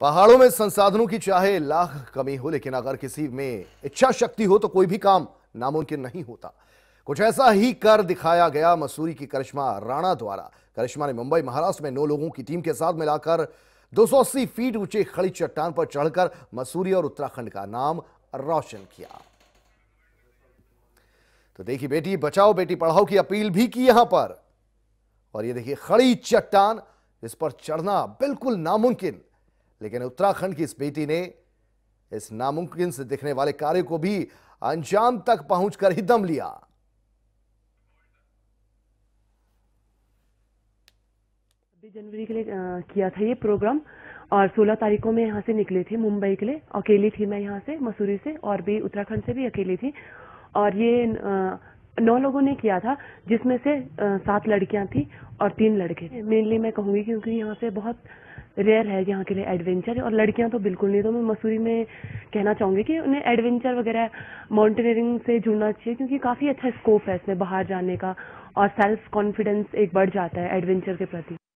पहाड़ों में संसाधनों की चाहे लाख कमी हो लेकिन अगर किसी में इच्छा शक्ति हो तो कोई भी काम नामुमकिन नहीं होता कुछ ऐसा ही कर दिखाया गया मसूरी की करिश्मा राणा द्वारा करिश्मा ने मुंबई महाराष्ट्र में नौ लोगों की टीम के साथ मिलाकर 280 फीट ऊंचे खड़ी चट्टान पर चढ़कर मसूरी और उत्तराखंड का नाम रोशन किया तो देखिए बेटी बचाओ बेटी पढ़ाओ की अपील भी की यहां पर और ये देखिए खड़ी चट्टान इस पर चढ़ना बिल्कुल नामुमकिन लेकिन उत्तराखंड की इस बेटी ने इस नामुमकिन से दिखने वाले कार्य को भी अंजाम तक पहुंचकर ही दम लिया जनवरी के लिए आ, किया था ये प्रोग्राम और 16 तारीख को मैं यहाँ से निकली थी मुंबई के लिए अकेली थी मैं यहाँ से मसूरी से और भी उत्तराखंड से भी अकेली थी और ये आ, नौ लोगों ने किया था जिसमें से सात लड़कियां थी और तीन लड़के मेनली मैं कहूंगी क्योंकि यहाँ से बहुत रेयर है यहाँ के लिए एडवेंचर और लड़कियां तो बिल्कुल नहीं तो मैं मसूरी में कहना चाहूंगी कि उन्हें एडवेंचर वगैरह माउंटेनियरिंग से जुड़ना चाहिए क्योंकि काफ़ी अच्छा स्कोप है इसमें बाहर जाने का और सेल्फ कॉन्फिडेंस एक बढ़ जाता है एडवेंचर के प्रति